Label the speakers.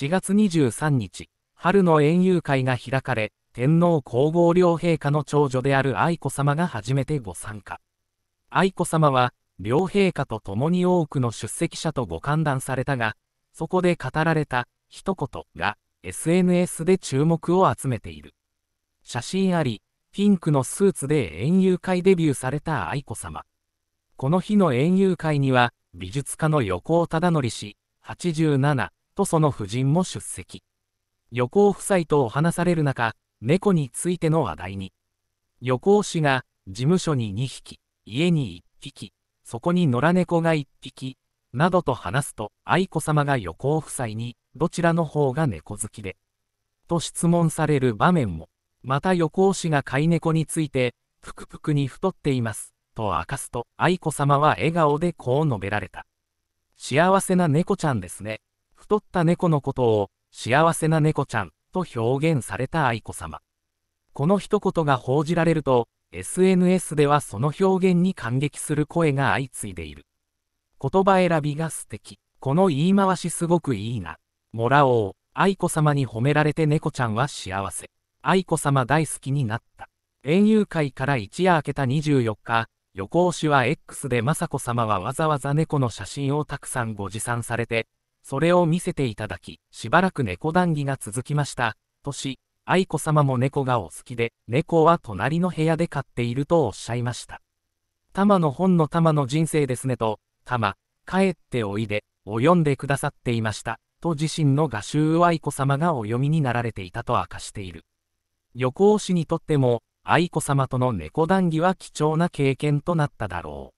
Speaker 1: 4月23日、春の園遊会が開かれ、天皇皇后両陛下の長女である愛子さまが初めてご参加。愛子さまは、両陛下と共に多くの出席者とご歓談されたが、そこで語られた、一言が、SNS で注目を集めている。写真あり、ピンクのスーツで園遊会デビューされた愛子さま。この日の園遊会には、美術家の横尾忠則氏、87とその夫人も出席。横尾夫妻とお話される中、猫についての話題に。横尾氏が、事務所に2匹、家に1匹、そこに野良猫が1匹、などと話すと、愛子さまが横尾夫妻に、どちらの方が猫好きで、と質問される場面も、また横尾氏が飼い猫について、ぷくぷくに太っています、と明かすと、愛子さまは笑顔でこう述べられた。幸せな猫ちゃんですね。太った猫のことを幸せな猫ちゃんと表現された愛子さま。この一言が報じられると、SNS ではその表現に感激する声が相次いでいる。言葉選びが素敵。この言い回しすごくいいな。もらおう。愛子さまに褒められて猫ちゃんは幸せ。愛子さま大好きになった。園遊会から一夜明けた24日、横尾氏は X で雅子さまはわざわざ猫の写真をたくさんご持参されて、それを見せていただき、しばらく猫談義が続きました、とし、愛子さまも猫がお好きで、猫は隣の部屋で飼っているとおっしゃいました。玉の本の玉の人生ですねと、玉、帰っておいで、を読んでくださっていました、と自身の画集を愛子さまがお読みになられていたと明かしている。旅行士にとっても、愛子さまとの猫談義は貴重な経験となっただろう。